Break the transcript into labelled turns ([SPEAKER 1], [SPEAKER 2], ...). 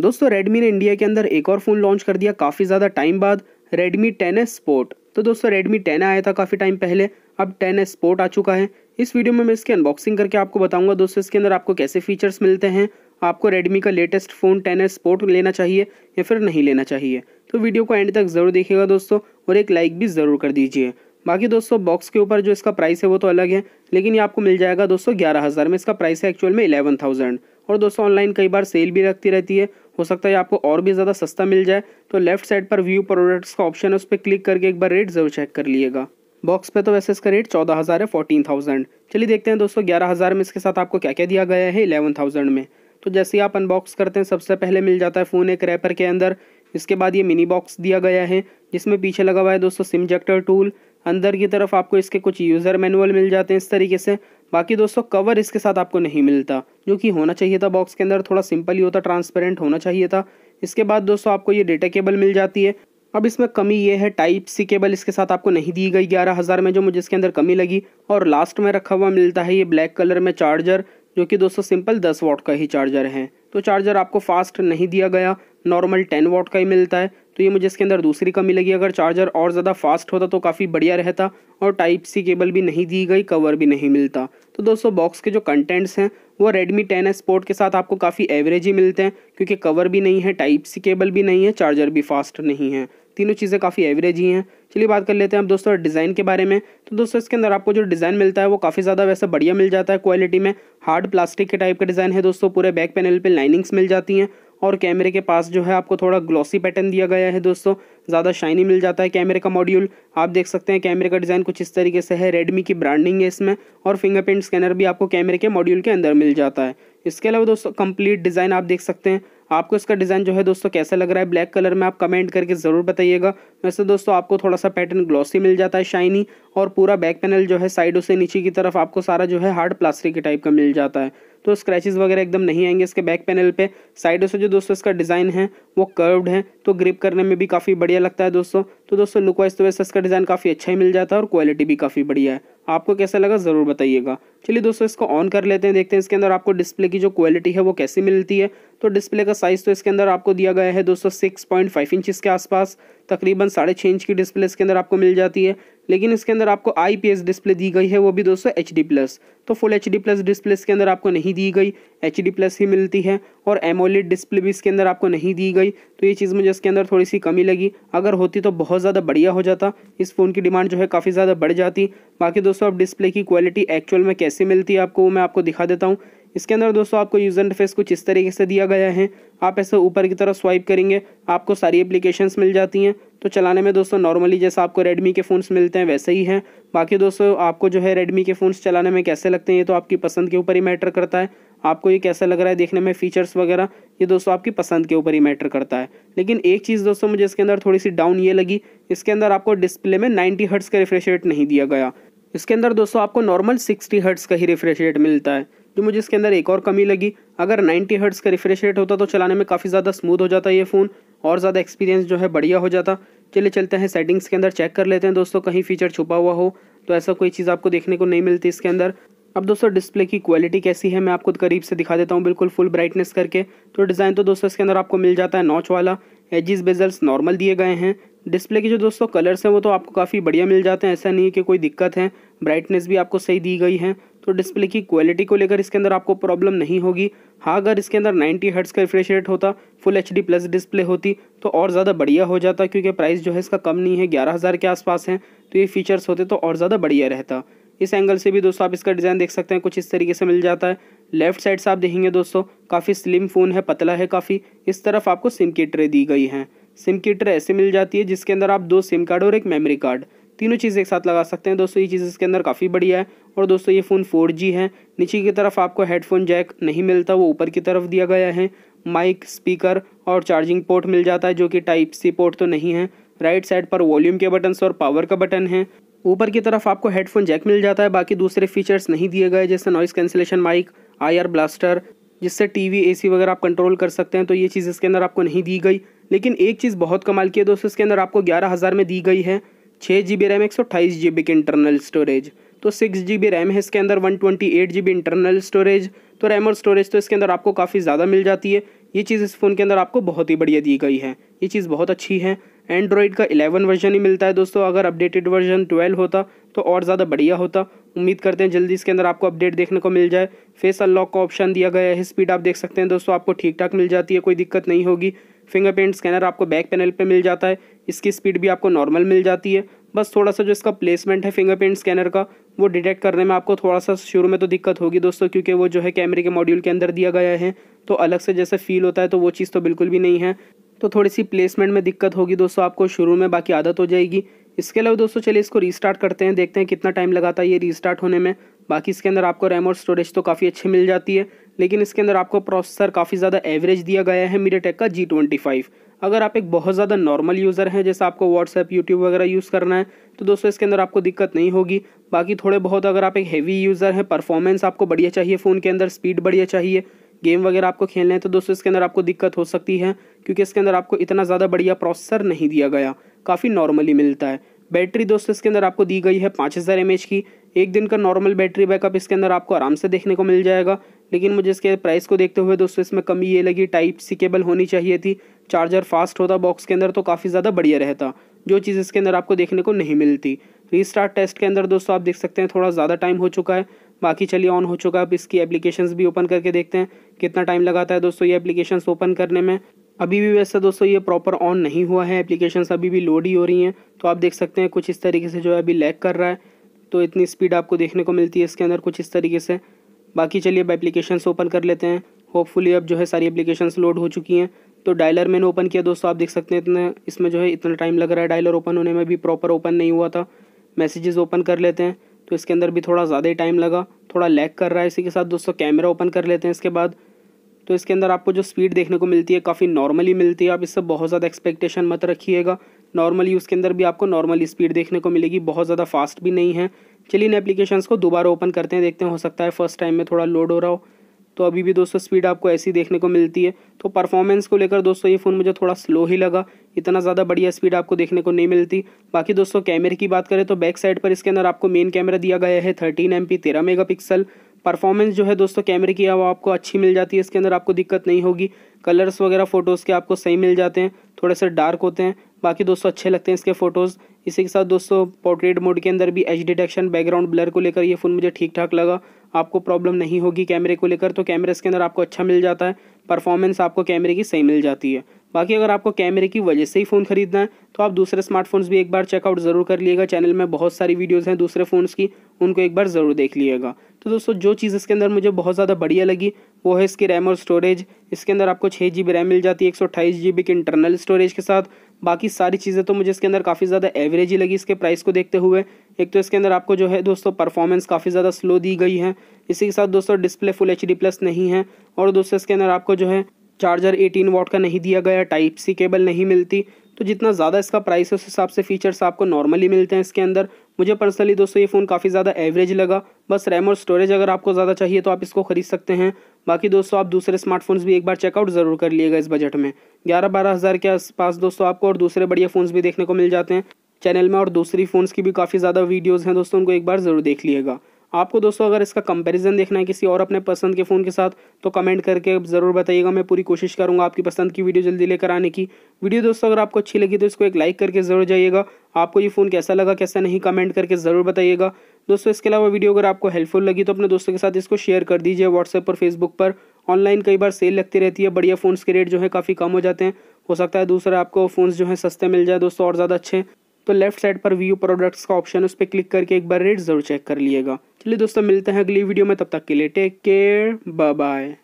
[SPEAKER 1] दोस्तों रेडमी ने इंडिया के अंदर एक और फ़ोन लॉन्च कर दिया काफ़ी ज़्यादा टाइम बाद रेडमी टेन स्पोर्ट तो दोस्तों रेडमी टेन आया था काफ़ी टाइम पहले अब टेन स्पोर्ट आ चुका है इस वीडियो में मैं इसकी अनबॉक्सिंग करके आपको बताऊंगा दोस्तों इसके अंदर आपको कैसे फीचर्स मिलते हैं आपको रेडमी का लेटेस्ट फ़ोन टेन स्पोर्ट लेना चाहिए या फिर नहीं लेना चाहिए तो वीडियो को एंड तक ज़रूर देखिएगा दोस्तों और एक लाइक भी ज़रूर कर दीजिए बाकी दोस्तों बॉक्स के ऊपर जो इसका प्राइस है वो तो अलग है लेकिन ये आपको मिल जाएगा दोस्तों ग्यारह हज़ार में इसका प्राइस है एक्चुअल में इलेवन थाउजेंड और दोस्तों ऑनलाइन कई बार सेल भी रखती रहती है हो सकता है आपको और भी ज़्यादा सस्ता मिल जाए तो लेफ्ट साइड पर व्यू प्रोडक्ट्स का ऑप्शन है उस पर क्लिक करके एक बार रेट जरूर चेक कर लिएगा बॉक्स पे तो वैसे इसका रेट चौदह हज़ार है फोर्टीन थाउजेंड चलिए देखते हैं दोस्तों ग्यारह हज़ार में इसके साथ आपको क्या क्या दिया गया है इलेवन थाउजेंड में तो जैसे ही आप अनबॉक्स करते हैं सबसे पहले मिल जाता है फ़ोन एक रैपर के अंदर इसके बाद ये मिनी बॉक्स दिया गया है जिसमें पीछे लगा हुआ है दोस्तों सिम जेक्टर टूल अंदर की तरफ आपको इसके कुछ यूज़र मैनुअल मिल जाते हैं इस तरीके से बाकी दोस्तों कवर इसके साथ आपको नहीं मिलता जो कि होना चाहिए था बॉक्स के अंदर थोड़ा सिंपल ही होता ट्रांसपेरेंट होना चाहिए था इसके बाद दोस्तों आपको ये डेटा केबल मिल जाती है अब इसमें कमी ये है टाइप सी केबल इसके साथ आपको नहीं दी गई ग्यारह हज़ार में जो मुझे इसके अंदर कमी लगी और लास्ट में रखा हुआ मिलता है ये ब्लैक कलर में चार्जर जो कि दोस्तों सिंपल दस वॉट का ही चार्जर है तो चार्जर आपको फास्ट नहीं दिया गया नॉर्मल टेन वॉट का ही मिलता है तो ये मुझे इसके अंदर दूसरी कमी लगी अगर चार्जर और ज़्यादा फास्ट होता तो काफ़ी बढ़िया रहता और टाइप सी केबल भी नहीं दी गई कवर भी नहीं मिलता तो दोस्तों बॉक्स के जो कंटेंट्स हैं वो Redmi 10s पोर्ट के साथ आपको काफ़ी एवरेज ही मिलते हैं क्योंकि कवर भी नहीं है टाइप सी केबल भी नहीं है चार्जर भी फास्ट नहीं है तीनों चीज़ें काफ़ी एवरेज ही हैं चलिए बात कर लेते हैं अब दोस्तों डिज़ाइन के बारे में तो दोस्तों इसके अंदर आपको जो डिज़ाइन मिलता है वो काफ़ी ज़्यादा वैसे बढ़िया मिल जाता है क्वालिटी में हार्ड प्लास्टिक के टाइप का डिज़ाइन है दोस्तों पूरे बैक पैनल पे लाइनिंग्स मिल जाती हैं और कैमरे के पास जो है आपको थोड़ा ग्लॉसी पैटर्न दिया गया है दोस्तों ज़्यादा शाइनी मिल जाता है कैमरे का मॉड्यूल आप देख सकते हैं कैमरे का डिज़ाइन कुछ इस तरीके से है रेडमी की ब्रांडिंग है इसमें और फिंगरप्रिंट स्कैनर भी आपको कैमरे के मॉड्यूल के अंदर मिल जाता है इसके अलावा दोस्तों कंप्लीट डिज़ाइन आप देख सकते हैं आपको इसका डिज़ाइन जो है दोस्तों कैसा लग रहा है ब्लैक कलर में आप कमेंट करके ज़रूर बताइएगा वैसे दोस्तों आपको थोड़ा सा पैटर्न ग्लॉसी मिल जाता है शाइनी और पूरा बैक पैनल जो है साइडों से नीचे की तरफ आपको सारा जो है हार्ड प्लास्टिक के टाइप का मिल जाता है तो स्क्रैचेस वगैरह एकदम नहीं आएंगे इसके बैक पैनल पे साइडों से जो दोस्तों इसका डिज़ाइन है वो कर्व्ड है तो ग्रिप करने में भी काफ़ी बढ़िया लगता है दोस्तों तो दोस्तों लुक वाइज तो वैसे इसका डिज़ाइन काफ़ी अच्छा ही मिल जाता है और क्वालिटी भी काफ़ी बढ़िया है आपको कैसा लगा ज़रूर बताइएगा चलिए दोस्तों इसको ऑन कर लेते हैं देखते हैं इसके अंदर आपको डिस्प्ले की जो क्वालिटी है वो कैसी मिलती है तो डिस्प्ले का साइज़ तो इसके अंदर आपको दिया गया है दोस्तों सिक्स पॉइंट फाइव इंचज़ के आसपास तकरीबन साढ़े छः इंच की डिस्प्ले इसके अंदर आपको मिल जाती है लेकिन इसके अंदर आपको आई डिस्प्ले दी गई है वो भी दोस्तों एच प्लस तो फुल एच प्लस डिस्प्ले इसके अंदर आपको नहीं दी गई एच प्लस ही मिलती है और एमोलिड डिस्प्ले भी इसके अंदर आपको नहीं दी गई तो ये चीज़ मुझे इसके अंदर थोड़ी सी कमी लगी अगर होती तो बहुत ज़्यादा बढ़िया हो जाता इस फ़ोन की डिमांड जो है काफ़ी ज़्यादा बढ़ जाती बाकी दोस्तों अब डिस्प्ले की क्वालिटी एक्चुअल में कैसे मिलती है आपको वो मैं आपको दिखा देता हूँ इसके अंदर दोस्तों आपको यूज़र इंटरफेस कुछ इस तरीके से दिया गया है आप ऐसे ऊपर की तरफ स्वाइप करेंगे आपको सारी एप्लीकेशंस मिल जाती हैं तो चलाने में दोस्तों नॉर्मली जैसा आपको रेडमी के फ़ोन्स मिलते हैं वैसे ही हैं बाकी दोस्तों आपको जो है रेडमी के फ़ोन्स चलाने में कैसे लगते हैं ये तो आपकी पसंद के ऊपर ही मैटर करता है आपको ये कैसा लग रहा है देखने में फ़ीचर्स वगैरह ये दोस्तों आपकी पसंद के ऊपर ही मैटर करता है लेकिन एक चीज़ दोस्तों मुझे इसके अंदर थोड़ी सी डाउन ये लगी इसके अंदर आपको डिस्प्ले में 90 हर्ट्स का रिफ्रेश रेट नहीं दिया गया इसके अंदर दोस्तों आपको नॉर्मल 60 हर्ट्स का ही रिफ्रेश रेट मिलता है जो तो मुझे इसके अंदर एक और कमी लगी अगर 90 हर्ट्स का रिफ्रेश रेट होता तो चलाने में काफ़ी ज़्यादा स्मूथ हो जाता ये फ़ोन और ज़्यादा एक्सपीरियंस जो है बढ़िया हो जाता चलिए चलते हैं सेटिंग्स के अंदर चेक कर लेते हैं दोस्तों कहीं फीचर छुपा हुआ हो तो ऐसा कोई चीज़ आपको देखने को नहीं मिलती इसके अंदर अब दोस्तों डिस्प्ले की क्वालिटी कैसी है मैं आपको करीब से दिखा देता हूँ बिल्कुल फुल ब्राइटनेस करके तो डिज़ाइन तो दोस्तों इसके अंदर आपको मिल जाता है नॉच वाला एजिस बेजल्स नॉर्मल दिए गए हैं डिस्प्ले के जो दोस्तों कलर्स हैं वो तो आपको काफ़ी बढ़िया मिल जाते हैं ऐसा नहीं है कि कोई दिक्कत है ब्राइटनेस भी आपको सही दी गई है तो डिस्प्ले की क्वालिटी को लेकर इसके अंदर आपको प्रॉब्लम नहीं होगी हाँ अगर इसके अंदर 90 हर्ट्स का रिफ्रेश रेट होता फुल एच प्लस डिस्प्ले होती तो और ज़्यादा बढ़िया हो जाता क्योंकि प्राइस जो है इसका कम नहीं है ग्यारह हज़ार के आसपास है तो ये फीचर्स होते तो और ज़्यादा बढ़िया रहता इस एंगल से भी दोस्तों आप इसका डिज़ाइन देख सकते हैं कुछ इस तरीके से मिल जाता है लेफ्ट साइड से आप देखेंगे दोस्तों काफ़ी स्लिम फ़ोन है पतला है काफ़ी इस तरफ आपको सिम की ट्रे दी गई है सिम की ट्रे ऐसे मिल जाती है जिसके अंदर आप दो सिम कार्ड और एक मेमोरी कार्ड तीनों चीज़ एक साथ लगा सकते हैं दोस्तों ये चीज़ इसके अंदर काफ़ी बढ़िया है और दोस्तों ये फ़ोन 4G है नीचे की तरफ आपको हेडफोन जैक नहीं मिलता वो ऊपर की तरफ दिया गया है माइक स्पीकर और चार्जिंग पोर्ट मिल जाता है जो कि टाइप सी पोर्ट तो नहीं है राइट साइड पर वॉल्यूम के बटन और पावर का बटन है ऊपर की तरफ आपको हेडफोन जैक मिल जाता है बाकी दूसरे फीचर्स नहीं दिए गए जैसे noise cancellation mic IR blaster जिससे टीवी एसी वगैरह आप कंट्रोल कर सकते हैं तो ये चीज़ इसके अंदर आपको नहीं दी गई लेकिन एक चीज़ बहुत कमाल की है दोस्तों इसके अंदर आपको ग्यारह हज़ार में दी गई है छः जी बी रैम एक सौ अट्ठाईस जी बी की इंटरनल स्टोरेज तो सिक्स जी बी रैम है इसके अंदर one twenty eight G B internal storage तो रैम और स्टोरेज तो इसके अंदर आपको काफ़ी ज़्यादा मिल जाती है ये चीज़ इस फ़ोन के अंदर आपको बहुत ही बढ़िया दी गई है ये चीज़ बहुत अच्छी है एंड्रॉयड का एलेवन वर्जन ही मिलता है दोस्तों अगर अपडेटेड वर्जन ट्वेल्व होता तो और ज़्यादा बढ़िया होता उम्मीद करते हैं जल्दी इसके अंदर आपको अपडेट देखने को मिल जाए फेस अनलॉक का ऑप्शन दिया गया है स्पीड आप देख सकते हैं दोस्तों आपको ठीक ठाक मिल जाती है कोई दिक्कत नहीं होगी फिंगरप्रिंट स्कैनर आपको बैक पैनल पर मिल जाता है इसकी स्पीड भी आपको नॉर्मल मिल जाती है बस थोड़ा सा जो इसका प्लेसमेंट है फिंगरप्रिंट स्कैनर का वो डिटेक्ट करने में आपको थोड़ा सा शुरू में तो दिक्कत होगी दोस्तों क्योंकि वो जो है कैमरे के मॉड्यूल के अंदर दिया गया है तो अलग से जैसे फील होता है तो वो चीज़ तो बिल्कुल भी नहीं है तो थोड़ी सी प्लेसमेंट में दिक्कत होगी दोस्तों आपको शुरू में बाकी आदत हो जाएगी इसके अलावा दोस्तों चलिए इसको रीस्टार्ट करते हैं देखते हैं कितना टाइम लगाता है ये रीस्टार्ट होने में बाकी इसके अंदर आपको रैम और स्टोरेज तो काफ़ी अच्छी मिल जाती है लेकिन इसके अंदर आपको प्रोसेसर काफ़ी ज़्यादा एवरेज दिया गया है मीडिया का जी ट्वेंटी फाइव अगर आप एक बहुत ज़्यादा नॉर्मल यूज़र हैं जैसे आपको व्हाट्सएप यूट्यूब वगैरह यूज़ करना है तो दोस्तों इसके अंदर आपको दिक्कत नहीं होगी बाकी थोड़े बहुत अगर आप एक हैवी यूज़र हैं परफॉर्मेंस आपको बढ़िया चाहिए फ़ोन के अंदर स्पीड बढ़िया चाहिए गेम वगैरह आपको खेलना है तो दोस्तों इसके अंदर आपको दिक्कत हो सकती है क्योंकि इसके अंदर आपको इतना ज़्यादा बढ़िया प्रोसेसर नहीं दिया गया काफ़ी नॉर्मली मिलता है बैटरी दोस्तों इसके अंदर आपको दी गई है पाँच हज़ार एम की एक दिन का नॉर्मल बैटरी बैकअप इसके अंदर आपको आराम से देखने को मिल जाएगा लेकिन मुझे इसके प्राइस को देखते हुए दोस्तों इसमें कमी ये लगी टाइप सी केबल होनी चाहिए थी चार्जर फास्ट होता बॉक्स के अंदर तो काफ़ी ज़्यादा बढ़िया रहता जो चीज़ इसके अंदर आपको देखने को नहीं मिलती रीस्टार्ट टेस्ट के अंदर दोस्तों आप देख सकते हैं थोड़ा ज़्यादा टाइम हो चुका है बाकी चलिए ऑन हो चुका है अब इसकी एप्लीकेशंस भी ओपन करके देखते हैं कितना टाइम लगाता है दोस्तों ये एप्लीकेशंस ओपन करने में अभी भी वैसे दोस्तों ये प्रॉपर ऑन नहीं हुआ है एप्लीकेशंस अभी भी लोड ही हो रही हैं तो आप देख सकते हैं कुछ इस तरीके से जो है अभी लैक कर रहा है तो इतनी स्पीड आपको देखने को मिलती है इसके अंदर कुछ इस तरीके से बाकी चलिए अब एप्लीकेशंस ओपन कर लेते हैं होपफुली अब जो है सारी एप्लीकेशंस लोड हो चुकी हैं तो डायलर मैंने ओपन किया दोस्तों आप देख सकते हैं इतना इसमें जो है इतना टाइम लग रहा है डायलर ओपन होने में भी प्रॉपर ओपन नहीं हुआ था मैसेजेस ओपन कर लेते हैं तो इसके अंदर भी थोड़ा ज़्यादा ही टाइम लगा थोड़ा लैग कर रहा है इसी के साथ दोस्तों कैमरा ओपन कर लेते हैं इसके बाद तो इसके अंदर आपको जो स्पीड देखने को मिलती है काफ़ी नॉर्मली मिलती है आप इससे बहुत ज़्यादा एक्सपेक्टेशन मत रखिएगा नॉर्मली उसके अंदर भी आपको नॉर्मली स्पीड देखने को मिलेगी बहुत ज़्यादा फास्ट भी नहीं है चलिए इन एप्लीकेशन को दोबारा ओपन करते हैं देखते हैं हो सकता है फर्स्ट टाइम में थोड़ा लोड हो रहा हो तो अभी भी दोस्तों स्पीड आपको ऐसी देखने को मिलती है तो परफॉर्मेंस को लेकर दोस्तों ये फ़ोन मुझे थोड़ा स्लो ही लगा इतना ज़्यादा बढ़िया स्पीड आपको देखने को नहीं मिलती बाकी दोस्तों कैमरे की बात करें तो बैक साइड पर इसके अंदर आपको मेन कैमरा दिया गया है थर्टीन एम पी तेरह मेगा पिक्सल परफॉर्मेंस जो है दोस्तों कैमरे की वो आपको अच्छी मिल जाती है इसके अंदर आपको दिक्कत नहीं होगी कलर्स वगैरह फ़ोटोज़ के आपको सही मिल जाते हैं थोड़े से डार्क होते हैं बाकी दोस्तों अच्छे लगते हैं इसके फ़ोटोज़ इसी के साथ दोस्तों पोर्ट्रेट मोड के अंदर भी एच डिटेक्शन बैकग्राउंड ब्लर को लेकर ये फ़ोन मुझे ठीक ठाक लगा आपको प्रॉब्लम नहीं होगी कैमरे को लेकर तो कैमरे इसके अंदर आपको अच्छा मिल जाता है परफॉर्मेंस आपको कैमरे की सही मिल जाती है बाकी अगर आपको कैमरे की वजह से ही फ़ोन खरीदना है तो आप दूसरे स्मार्टफोन्स भी एक बार चेकआउट ज़रूर कर लिएगा चैनल में बहुत सारी वीडियोज़ हैं दूसरे फ़ोन्स की उनको एक बार ज़रूर देख लीजिएगा तो दोस्तों जो चीज़ इसके अंदर मुझे बहुत ज़्यादा बढ़िया लगी वो है इसकी रैम और स्टोरेज इसके अंदर आपको छः जी रैम मिल जाती है एक सौ की इंटरनल स्टोरेज के साथ बाकी सारी चीज़ें तो मुझे इसके अंदर काफ़ी ज़्यादा एवरेज ही लगी इसके प्राइस को देखते हुए एक तो इसके अंदर आपको जो है दोस्तों परफॉर्मेंस काफ़ी ज़्यादा स्लो दी गई है इसी के साथ दोस्तों डिस्प्ले फुल एच प्लस नहीं है और दोस्तों इसके अंदर आपको जो है चार्जर 18 वॉट का नहीं दिया गया टाइप सी केबल नहीं मिलती तो जितना ज़्यादा इसका प्राइस है उस हिसाब से फीचर्स आपको नॉर्मली मिलते हैं इसके अंदर मुझे पर्सनली दोस्तों ये फ़ोन काफ़ी ज़्यादा एवरेज लगा बस रैम और स्टोरेज अगर आपको ज़्यादा चाहिए तो आप इसको खरीद सकते हैं बाकी दोस्तों आप दूसरे स्मार्टफोन्स भी एक बार चेकआउट ज़रूर कर लिएगा इस बजट में ग्यारह बारह हज़ार के आसपास दोस्तों आपको और दूसरे बढ़िया फ़ोन्स भी देखने को मिल जाते हैं चैनल में और दूसरी फ़ोन्स की भी काफ़ी ज़्यादा वीडियोज़ हैं दोस्तों उनको एक बार ज़रूर देख लिएगा आपको दोस्तों अगर इसका कंपैरिजन देखना है किसी और अपने पसंद के फ़ोन के साथ तो कमेंट करके ज़रूर बताइएगा मैं पूरी कोशिश करूँगा आपकी पसंद की वीडियो जल्दी लेकर आने की वीडियो दोस्तों अगर आपको अच्छी लगी तो इसको एक लाइक करके ज़रूर जाइएगा आपको ये फ़ोन कैसा लगा कैसा नहीं कमेंट करके ज़रूर बताइएगा दोस्तों इसके अलावा वीडियो अगर आपको हेल्पफुल लगी तो अपने दोस्तों के साथ इसको शेयर कर दीजिए व्हाट्सएप पर फेसबुक पर ऑनलाइन कई बार सेल लगती रहती है बढ़िया फ़ोन्स के रेट जो है काफ़ी कम हो जाते हैं हो सकता है दूसरा आपको फ़ोन्स जो है सस्ते मिल जाए दोस्तों और ज़्यादा अच्छे तो लेफ्ट साइड पर व्यू प्रोडक्ट्स का ऑप्शन उस पर क्लिक करके एक बार रेट ज़रूर चेक कर लिएगा चलिए दोस्तों मिलते हैं अगली वीडियो में तब तक के लिए टेक केयर बाय बाय